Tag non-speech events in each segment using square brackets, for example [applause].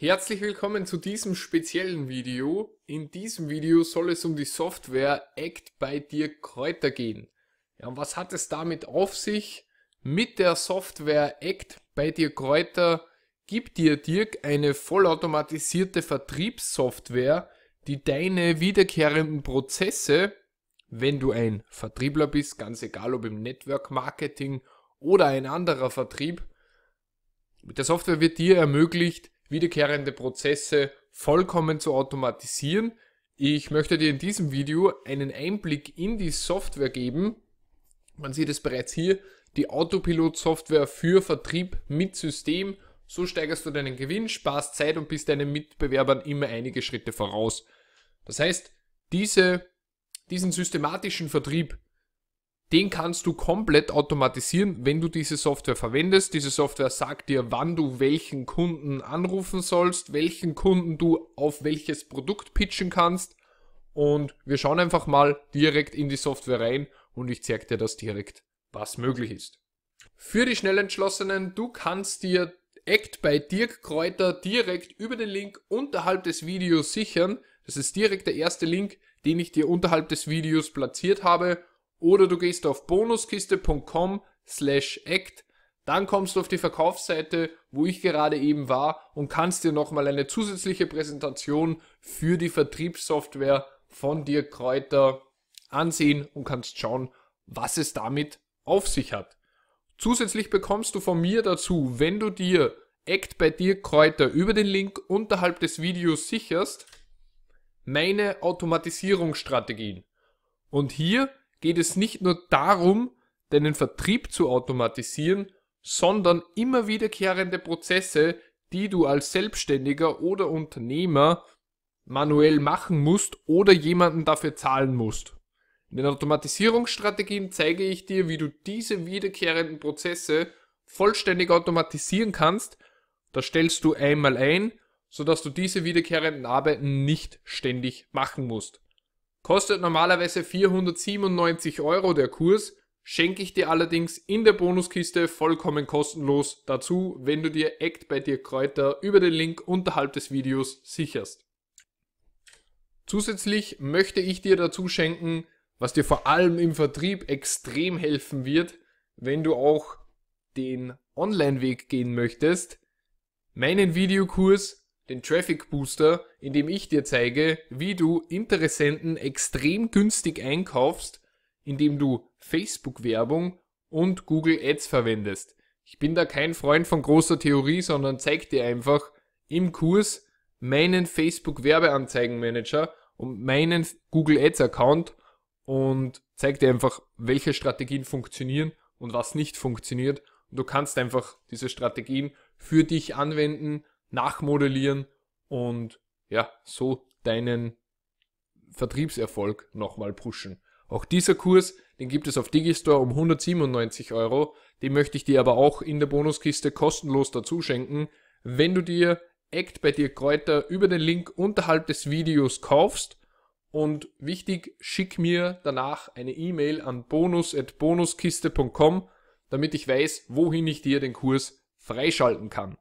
Herzlich willkommen zu diesem speziellen Video. In diesem Video soll es um die Software Act bei dir Kräuter gehen. Ja, was hat es damit auf sich? Mit der Software Act bei dir Kräuter gibt dir Dirk eine vollautomatisierte Vertriebssoftware, die deine wiederkehrenden Prozesse, wenn du ein Vertriebler bist, ganz egal ob im Network Marketing oder ein anderer Vertrieb, mit der Software wird dir ermöglicht, wiederkehrende Prozesse vollkommen zu automatisieren. Ich möchte dir in diesem Video einen Einblick in die Software geben. Man sieht es bereits hier, die Autopilot-Software für Vertrieb mit System. So steigerst du deinen Gewinn, sparst Zeit und bist deinen Mitbewerbern immer einige Schritte voraus. Das heißt, diese, diesen systematischen Vertrieb den kannst du komplett automatisieren, wenn du diese Software verwendest. Diese Software sagt dir, wann du welchen Kunden anrufen sollst, welchen Kunden du auf welches Produkt pitchen kannst. Und wir schauen einfach mal direkt in die Software rein und ich zeige dir das direkt, was möglich ist. Für die Schnellentschlossenen, du kannst dir Act bei Dirk Kräuter direkt über den Link unterhalb des Videos sichern. Das ist direkt der erste Link, den ich dir unterhalb des Videos platziert habe oder du gehst auf bonuskiste.com slash act, dann kommst du auf die Verkaufsseite, wo ich gerade eben war und kannst dir nochmal eine zusätzliche Präsentation für die Vertriebssoftware von dir Kräuter ansehen und kannst schauen, was es damit auf sich hat. Zusätzlich bekommst du von mir dazu, wenn du dir Act bei dir Kräuter über den Link unterhalb des Videos sicherst, meine Automatisierungsstrategien. Und hier geht es nicht nur darum, deinen Vertrieb zu automatisieren, sondern immer wiederkehrende Prozesse, die du als Selbstständiger oder Unternehmer manuell machen musst oder jemanden dafür zahlen musst. In den Automatisierungsstrategien zeige ich dir, wie du diese wiederkehrenden Prozesse vollständig automatisieren kannst. Das stellst du einmal ein, sodass du diese wiederkehrenden Arbeiten nicht ständig machen musst. Kostet normalerweise 497 Euro der Kurs, schenke ich dir allerdings in der Bonuskiste vollkommen kostenlos dazu, wenn du dir Act bei dir Kräuter über den Link unterhalb des Videos sicherst. Zusätzlich möchte ich dir dazu schenken, was dir vor allem im Vertrieb extrem helfen wird, wenn du auch den Online-Weg gehen möchtest, meinen Videokurs den Traffic Booster, in dem ich dir zeige, wie du Interessenten extrem günstig einkaufst, indem du Facebook-Werbung und Google Ads verwendest. Ich bin da kein Freund von großer Theorie, sondern zeig dir einfach im Kurs meinen Facebook Werbeanzeigenmanager und meinen Google Ads Account und zeig dir einfach, welche Strategien funktionieren und was nicht funktioniert. Und du kannst einfach diese Strategien für dich anwenden nachmodellieren und ja, so deinen Vertriebserfolg nochmal pushen. Auch dieser Kurs, den gibt es auf Digistore um 197 Euro. Den möchte ich dir aber auch in der Bonuskiste kostenlos dazu schenken. Wenn du dir Act bei dir Kräuter über den Link unterhalb des Videos kaufst und wichtig, schick mir danach eine E-Mail an bonus.bonuskiste.com, damit ich weiß, wohin ich dir den Kurs freischalten kann.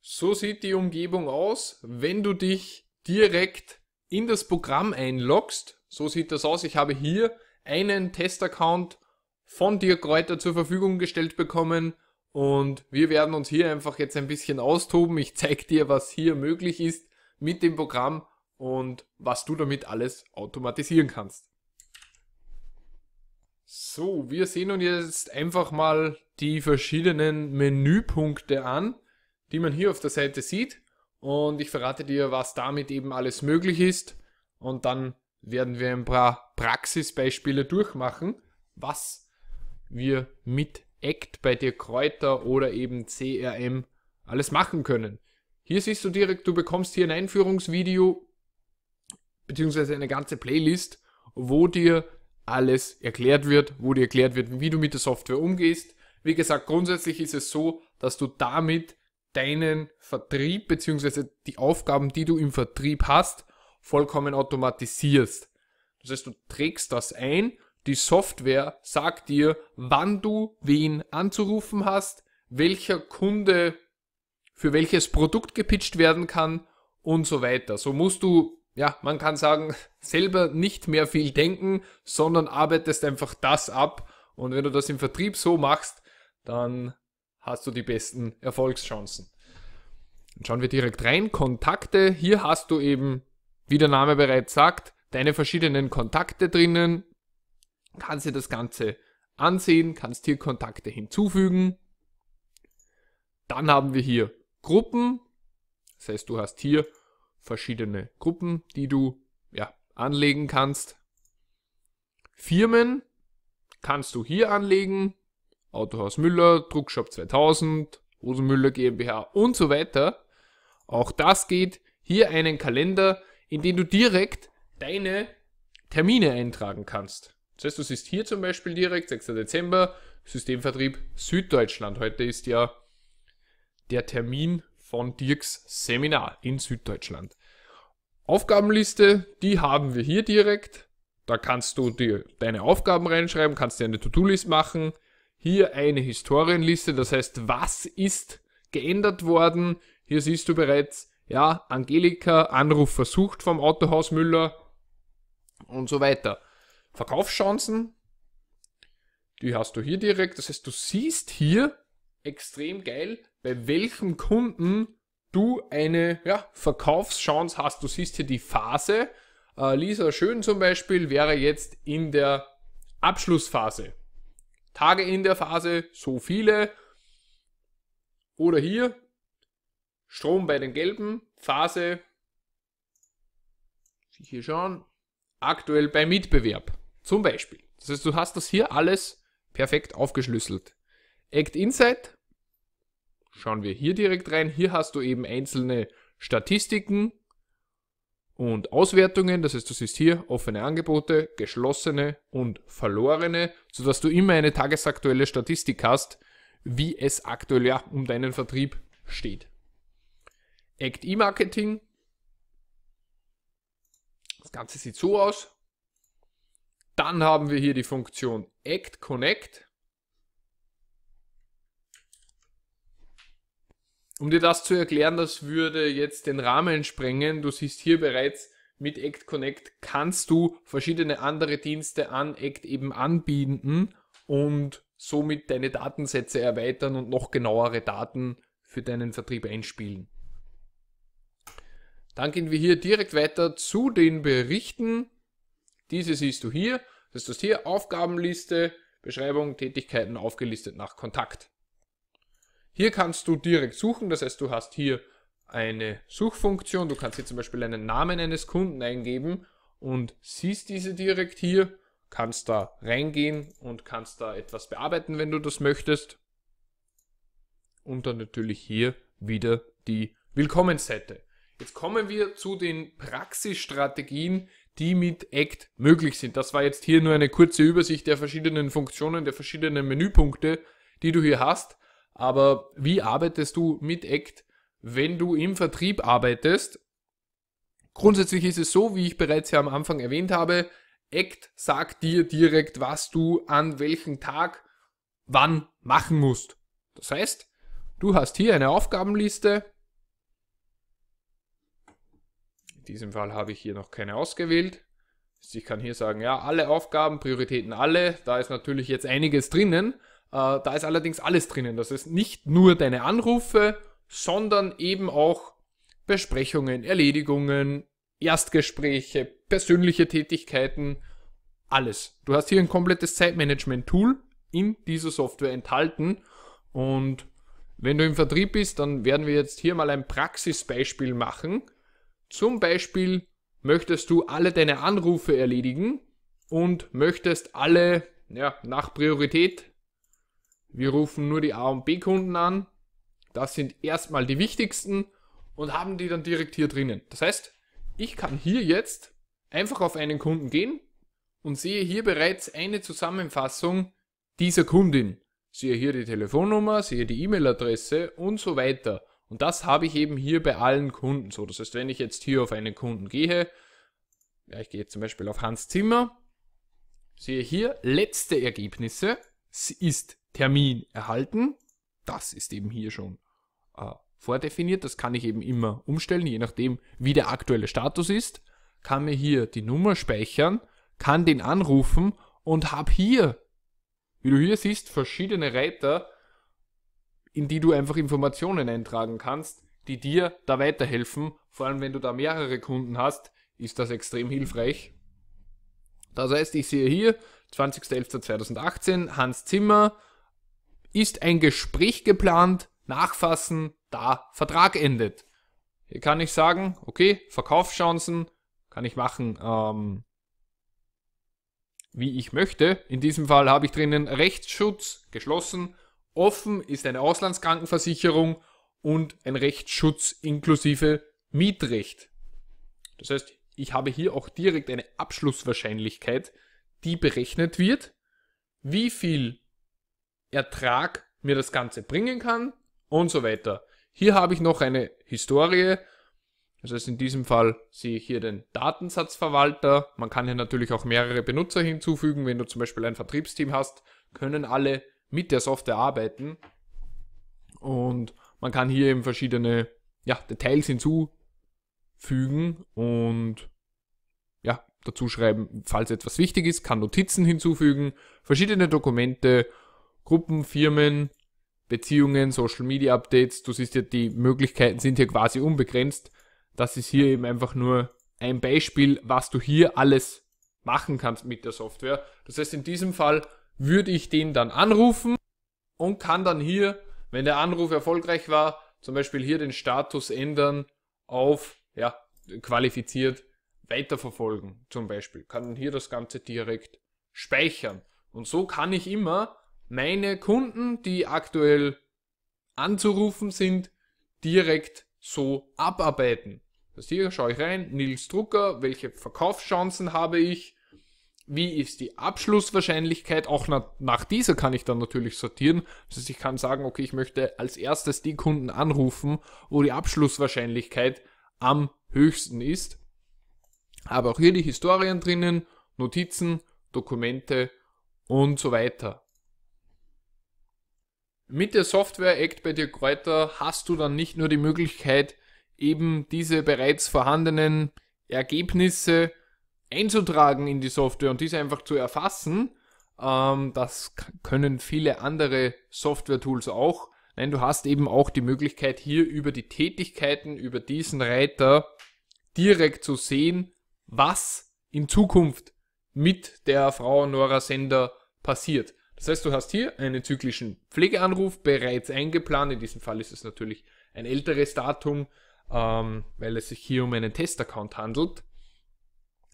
So sieht die Umgebung aus, wenn du dich direkt in das Programm einloggst. So sieht das aus. Ich habe hier einen Testaccount von dir Kräuter zur Verfügung gestellt bekommen und wir werden uns hier einfach jetzt ein bisschen austoben. Ich zeige dir, was hier möglich ist mit dem Programm und was du damit alles automatisieren kannst. So, wir sehen uns jetzt einfach mal die verschiedenen Menüpunkte an die man hier auf der Seite sieht. Und ich verrate dir, was damit eben alles möglich ist. Und dann werden wir ein paar Praxisbeispiele durchmachen, was wir mit Act bei dir Kräuter oder eben CRM alles machen können. Hier siehst du direkt, du bekommst hier ein Einführungsvideo beziehungsweise eine ganze Playlist, wo dir alles erklärt wird, wo dir erklärt wird, wie du mit der Software umgehst. Wie gesagt, grundsätzlich ist es so, dass du damit deinen Vertrieb beziehungsweise die Aufgaben, die du im Vertrieb hast, vollkommen automatisierst. Das heißt, du trägst das ein, die Software sagt dir, wann du wen anzurufen hast, welcher Kunde für welches Produkt gepitcht werden kann und so weiter. So musst du, ja, man kann sagen, [laughs] selber nicht mehr viel denken, sondern arbeitest einfach das ab. Und wenn du das im Vertrieb so machst, dann hast du die besten Erfolgschancen. Dann schauen wir direkt rein. Kontakte. Hier hast du eben, wie der Name bereits sagt, deine verschiedenen Kontakte drinnen. Kannst dir das Ganze ansehen, kannst hier Kontakte hinzufügen. Dann haben wir hier Gruppen. Das heißt, du hast hier verschiedene Gruppen, die du ja, anlegen kannst. Firmen kannst du hier anlegen. Autohaus Müller, Druckshop 2000, Hosenmüller GmbH und so weiter. Auch das geht. Hier einen Kalender, in den du direkt deine Termine eintragen kannst. Das heißt, du siehst hier zum Beispiel direkt 6. Dezember, Systemvertrieb Süddeutschland. Heute ist ja der Termin von Dirks Seminar in Süddeutschland. Aufgabenliste, die haben wir hier direkt. Da kannst du dir deine Aufgaben reinschreiben, kannst dir eine To-Do-List machen, hier eine Historienliste, das heißt, was ist geändert worden? Hier siehst du bereits, ja, Angelika, Anruf versucht vom Autohaus Müller und so weiter. Verkaufschancen, die hast du hier direkt. Das heißt, du siehst hier extrem geil, bei welchem Kunden du eine ja, Verkaufschance hast. Du siehst hier die Phase. Äh, Lisa Schön zum Beispiel wäre jetzt in der Abschlussphase. Tage in der Phase, so viele. Oder hier, Strom bei den gelben, Phase, hier schauen, aktuell bei Mitbewerb zum Beispiel. Das heißt, du hast das hier alles perfekt aufgeschlüsselt. Act Insight, schauen wir hier direkt rein, hier hast du eben einzelne Statistiken, und Auswertungen. Das heißt, du siehst hier offene Angebote, geschlossene und verlorene, sodass du immer eine tagesaktuelle Statistik hast, wie es aktuell ja, um deinen Vertrieb steht. Act E-Marketing. Das Ganze sieht so aus. Dann haben wir hier die Funktion Act Connect. Um dir das zu erklären, das würde jetzt den Rahmen sprengen. Du siehst hier bereits, mit Act Connect kannst du verschiedene andere Dienste an Act eben anbieten und somit deine Datensätze erweitern und noch genauere Daten für deinen Vertrieb einspielen. Dann gehen wir hier direkt weiter zu den Berichten. Diese siehst du hier. Das ist das hier Aufgabenliste, Beschreibung, Tätigkeiten aufgelistet nach Kontakt. Hier kannst du direkt suchen, das heißt, du hast hier eine Suchfunktion. Du kannst hier zum Beispiel einen Namen eines Kunden eingeben und siehst diese direkt hier, kannst da reingehen und kannst da etwas bearbeiten, wenn du das möchtest. Und dann natürlich hier wieder die Willkommensseite. Jetzt kommen wir zu den Praxisstrategien, die mit Act möglich sind. Das war jetzt hier nur eine kurze Übersicht der verschiedenen Funktionen, der verschiedenen Menüpunkte, die du hier hast aber wie arbeitest du mit ACT, wenn du im Vertrieb arbeitest? Grundsätzlich ist es so, wie ich bereits ja am Anfang erwähnt habe, ACT sagt dir direkt, was du an welchem Tag wann machen musst. Das heißt, du hast hier eine Aufgabenliste. In diesem Fall habe ich hier noch keine ausgewählt. Ich kann hier sagen, ja, alle Aufgaben, Prioritäten alle. Da ist natürlich jetzt einiges drinnen. Äh, da ist allerdings alles drinnen. Das ist nicht nur deine Anrufe, sondern eben auch Besprechungen, Erledigungen, Erstgespräche, persönliche Tätigkeiten, alles. Du hast hier ein komplettes Zeitmanagement-Tool in dieser Software enthalten und wenn du im Vertrieb bist, dann werden wir jetzt hier mal ein Praxisbeispiel machen. Zum Beispiel möchtest du alle deine Anrufe erledigen und möchtest alle ja, nach Priorität wir rufen nur die A- und B-Kunden an. Das sind erstmal die wichtigsten und haben die dann direkt hier drinnen. Das heißt, ich kann hier jetzt einfach auf einen Kunden gehen und sehe hier bereits eine Zusammenfassung dieser Kundin. Sehe hier die Telefonnummer, sehe die E-Mail-Adresse und so weiter. Und das habe ich eben hier bei allen Kunden so. Das heißt, wenn ich jetzt hier auf einen Kunden gehe, ja, ich gehe zum Beispiel auf Hans Zimmer, sehe hier letzte Ergebnisse, sie ist Termin erhalten. Das ist eben hier schon äh, vordefiniert. Das kann ich eben immer umstellen, je nachdem, wie der aktuelle Status ist. Kann mir hier die Nummer speichern, kann den anrufen und habe hier, wie du hier siehst, verschiedene Reiter, in die du einfach Informationen eintragen kannst, die dir da weiterhelfen. Vor allem, wenn du da mehrere Kunden hast, ist das extrem hilfreich. Das heißt, ich sehe hier 20.11.2018 Hans Zimmer, ist ein Gespräch geplant, nachfassen, da Vertrag endet. Hier kann ich sagen, okay, Verkaufschancen kann ich machen, ähm, wie ich möchte. In diesem Fall habe ich drinnen Rechtsschutz geschlossen. Offen ist eine Auslandskrankenversicherung und ein Rechtsschutz inklusive Mietrecht. Das heißt, ich habe hier auch direkt eine Abschlusswahrscheinlichkeit, die berechnet wird, wie viel Ertrag mir das Ganze bringen kann und so weiter. Hier habe ich noch eine Historie. Das heißt, in diesem Fall sehe ich hier den Datensatzverwalter. Man kann hier natürlich auch mehrere Benutzer hinzufügen. Wenn du zum Beispiel ein Vertriebsteam hast, können alle mit der Software arbeiten. Und man kann hier eben verschiedene ja, Details hinzufügen und ja, dazu schreiben, falls etwas wichtig ist, kann Notizen hinzufügen, verschiedene Dokumente Gruppen, Firmen, Beziehungen, Social Media Updates. Du siehst ja, die Möglichkeiten sind hier quasi unbegrenzt. Das ist hier eben einfach nur ein Beispiel, was du hier alles machen kannst mit der Software. Das heißt, in diesem Fall würde ich den dann anrufen und kann dann hier, wenn der Anruf erfolgreich war, zum Beispiel hier den Status ändern auf, ja, qualifiziert weiterverfolgen zum Beispiel. Kann hier das Ganze direkt speichern. Und so kann ich immer meine Kunden, die aktuell anzurufen sind, direkt so abarbeiten. Das hier schaue ich rein, Nils Drucker, welche Verkaufschancen habe ich, wie ist die Abschlusswahrscheinlichkeit, auch na, nach dieser kann ich dann natürlich sortieren. Das heißt, ich kann sagen, okay, ich möchte als erstes die Kunden anrufen, wo die Abschlusswahrscheinlichkeit am höchsten ist. Aber auch hier die Historien drinnen, Notizen, Dokumente und so weiter. Mit der Software Act bei dir Kräuter hast du dann nicht nur die Möglichkeit, eben diese bereits vorhandenen Ergebnisse einzutragen in die Software und diese einfach zu erfassen. Ähm, das können viele andere Software-Tools auch. Nein, du hast eben auch die Möglichkeit, hier über die Tätigkeiten, über diesen Reiter direkt zu sehen, was in Zukunft mit der Frau Nora Sender passiert. Das heißt, du hast hier einen zyklischen Pflegeanruf bereits eingeplant. In diesem Fall ist es natürlich ein älteres Datum, ähm, weil es sich hier um einen Testaccount handelt.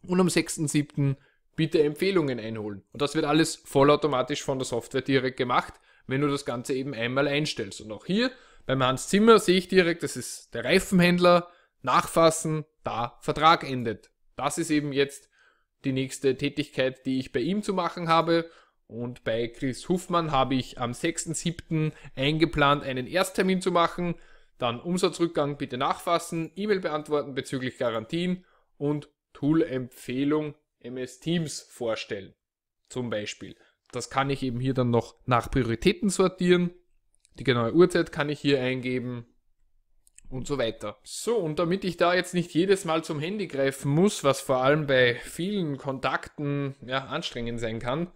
Und am 6.7. bitte Empfehlungen einholen. Und das wird alles vollautomatisch von der Software direkt gemacht, wenn du das Ganze eben einmal einstellst. Und auch hier beim Hans Zimmer sehe ich direkt, das ist der Reifenhändler, nachfassen, da Vertrag endet. Das ist eben jetzt die nächste Tätigkeit, die ich bei ihm zu machen habe. Und bei Chris Huffmann habe ich am 6.7. eingeplant, einen Ersttermin zu machen. Dann Umsatzrückgang bitte nachfassen, E-Mail beantworten bezüglich Garantien und Tool-Empfehlung MS Teams vorstellen. Zum Beispiel. Das kann ich eben hier dann noch nach Prioritäten sortieren. Die genaue Uhrzeit kann ich hier eingeben und so weiter. So, und damit ich da jetzt nicht jedes Mal zum Handy greifen muss, was vor allem bei vielen Kontakten ja, anstrengend sein kann,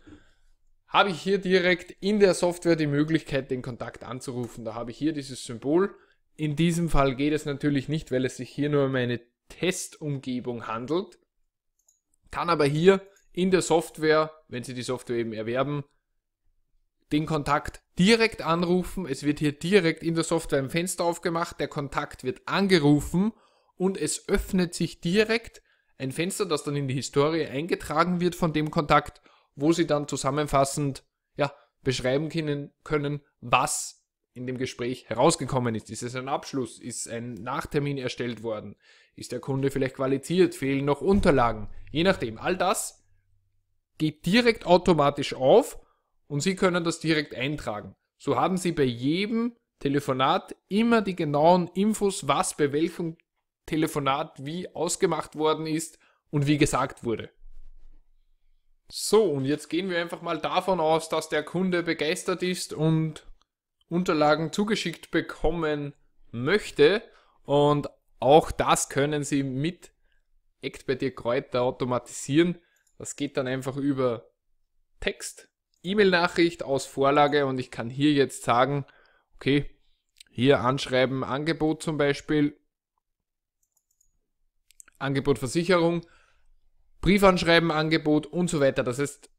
habe ich hier direkt in der Software die Möglichkeit, den Kontakt anzurufen. Da habe ich hier dieses Symbol. In diesem Fall geht es natürlich nicht, weil es sich hier nur um eine Testumgebung handelt. Kann aber hier in der Software, wenn Sie die Software eben erwerben, den Kontakt direkt anrufen. Es wird hier direkt in der Software ein Fenster aufgemacht. Der Kontakt wird angerufen und es öffnet sich direkt ein Fenster, das dann in die Historie eingetragen wird von dem Kontakt wo sie dann zusammenfassend ja, beschreiben können, was in dem Gespräch herausgekommen ist. Ist es ein Abschluss? Ist ein Nachtermin erstellt worden? Ist der Kunde vielleicht qualifiziert? Fehlen noch Unterlagen? Je nachdem. All das geht direkt automatisch auf und Sie können das direkt eintragen. So haben Sie bei jedem Telefonat immer die genauen Infos, was bei welchem Telefonat wie ausgemacht worden ist und wie gesagt wurde. So, und jetzt gehen wir einfach mal davon aus, dass der Kunde begeistert ist und Unterlagen zugeschickt bekommen möchte. Und auch das können Sie mit Act bei dir Kräuter automatisieren. Das geht dann einfach über Text, E-Mail-Nachricht aus Vorlage und ich kann hier jetzt sagen, okay, hier anschreiben, Angebot zum Beispiel, Angebot Versicherung Briefanschreiben, Angebot und so weiter. Das heißt,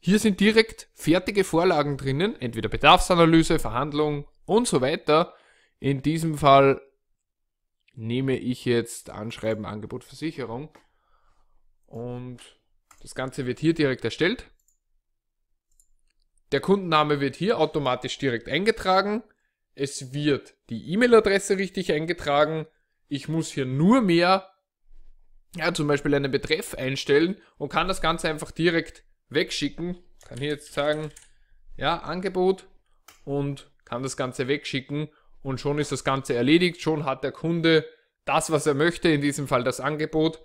hier sind direkt fertige Vorlagen drinnen, entweder Bedarfsanalyse, Verhandlung und so weiter. In diesem Fall nehme ich jetzt Anschreiben, Angebot, Versicherung und das Ganze wird hier direkt erstellt. Der Kundenname wird hier automatisch direkt eingetragen. Es wird die E-Mail-Adresse richtig eingetragen. Ich muss hier nur mehr ja, zum Beispiel einen Betreff einstellen und kann das Ganze einfach direkt wegschicken. Kann hier jetzt sagen, ja, Angebot und kann das Ganze wegschicken und schon ist das Ganze erledigt. Schon hat der Kunde das, was er möchte, in diesem Fall das Angebot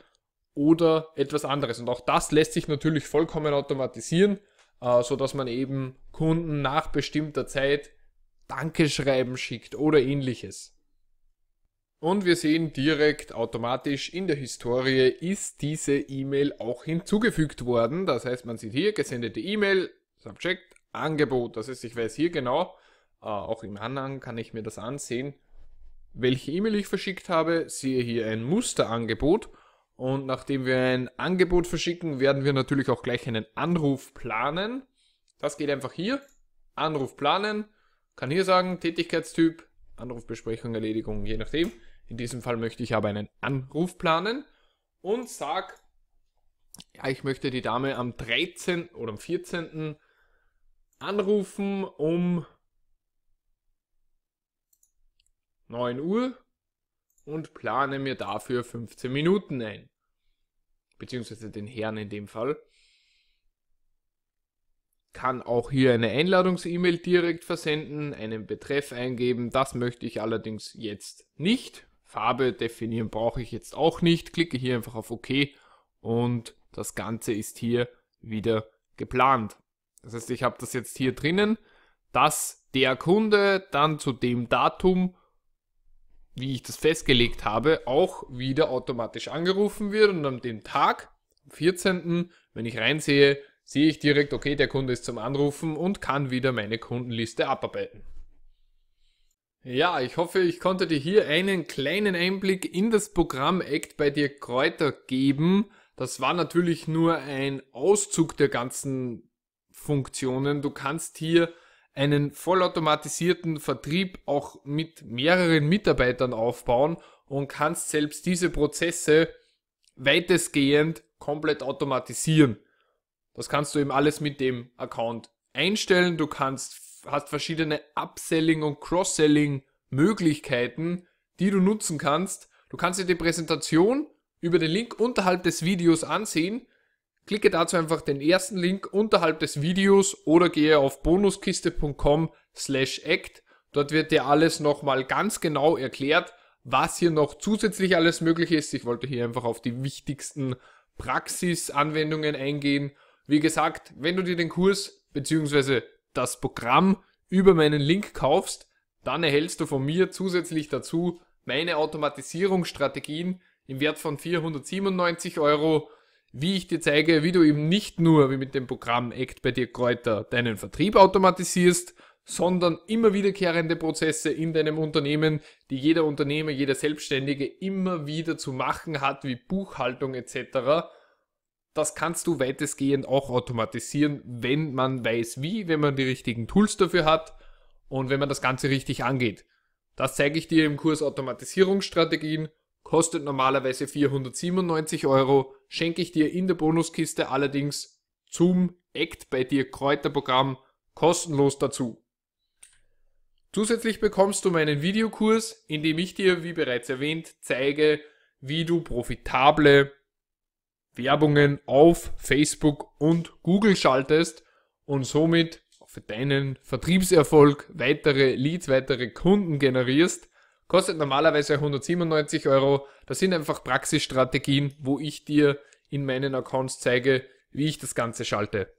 oder etwas anderes. Und auch das lässt sich natürlich vollkommen automatisieren, äh, so dass man eben Kunden nach bestimmter Zeit Dankeschreiben schickt oder ähnliches. Und wir sehen direkt automatisch in der Historie ist diese E-Mail auch hinzugefügt worden. Das heißt, man sieht hier gesendete E-Mail, Subject, Angebot. Das heißt, ich weiß hier genau, ah, auch im Anhang kann ich mir das ansehen, welche E-Mail ich verschickt habe. Sehe hier ein Musterangebot. Und nachdem wir ein Angebot verschicken, werden wir natürlich auch gleich einen Anruf planen. Das geht einfach hier. Anruf planen. Kann hier sagen, Tätigkeitstyp, Anrufbesprechung, Erledigung, je nachdem. In diesem Fall möchte ich aber einen Anruf planen und sag, ja, ich möchte die Dame am 13. oder am 14. anrufen um 9 Uhr und plane mir dafür 15 Minuten ein. Beziehungsweise den Herrn in dem Fall. Kann auch hier eine Einladungs-E-Mail direkt versenden, einen Betreff eingeben. Das möchte ich allerdings jetzt nicht. Farbe definieren brauche ich jetzt auch nicht. Klicke hier einfach auf OK und das Ganze ist hier wieder geplant. Das heißt, ich habe das jetzt hier drinnen, dass der Kunde dann zu dem Datum, wie ich das festgelegt habe, auch wieder automatisch angerufen wird und an dem Tag, am 14., wenn ich reinsehe, sehe ich direkt, okay, der Kunde ist zum Anrufen und kann wieder meine Kundenliste abarbeiten. Ja, ich hoffe, ich konnte dir hier einen kleinen Einblick in das Programm Act bei dir Kräuter geben. Das war natürlich nur ein Auszug der ganzen Funktionen. Du kannst hier einen vollautomatisierten Vertrieb auch mit mehreren Mitarbeitern aufbauen und kannst selbst diese Prozesse weitestgehend komplett automatisieren. Das kannst du eben alles mit dem Account einstellen. Du kannst hast verschiedene Upselling und Cross-Selling Möglichkeiten, die du nutzen kannst. Du kannst dir die Präsentation über den Link unterhalb des Videos ansehen. Klicke dazu einfach den ersten Link unterhalb des Videos oder gehe auf bonuskiste.com slash act. Dort wird dir alles nochmal ganz genau erklärt, was hier noch zusätzlich alles möglich ist. Ich wollte hier einfach auf die wichtigsten Praxisanwendungen eingehen. Wie gesagt, wenn du dir den Kurs beziehungsweise das Programm über meinen Link kaufst, dann erhältst du von mir zusätzlich dazu meine Automatisierungsstrategien im Wert von 497 Euro, wie ich dir zeige, wie du eben nicht nur wie mit dem Programm Act bei dir Kräuter deinen Vertrieb automatisierst, sondern immer wiederkehrende Prozesse in deinem Unternehmen, die jeder Unternehmer, jeder Selbstständige immer wieder zu machen hat, wie Buchhaltung etc das kannst du weitestgehend auch automatisieren, wenn man weiß wie, wenn man die richtigen Tools dafür hat und wenn man das Ganze richtig angeht. Das zeige ich dir im Kurs Automatisierungsstrategien. Kostet normalerweise 497 Euro, schenke ich dir in der Bonuskiste allerdings zum Act bei dir Kräuterprogramm kostenlos dazu. Zusätzlich bekommst du meinen Videokurs, in dem ich dir, wie bereits erwähnt, zeige, wie du profitable Werbungen auf Facebook und Google schaltest und somit für deinen Vertriebserfolg weitere Leads, weitere Kunden generierst, kostet normalerweise 197 Euro. Das sind einfach Praxisstrategien, wo ich dir in meinen Accounts zeige, wie ich das Ganze schalte.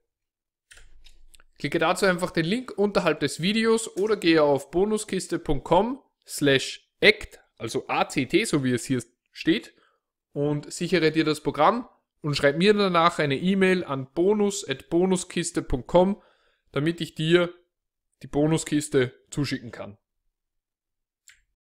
Klicke dazu einfach den Link unterhalb des Videos oder gehe auf bonuskiste.com slash act, also ACT, so wie es hier steht, und sichere dir das Programm und schreib mir danach eine E-Mail an bonus.bonuskiste.com, damit ich dir die Bonuskiste zuschicken kann.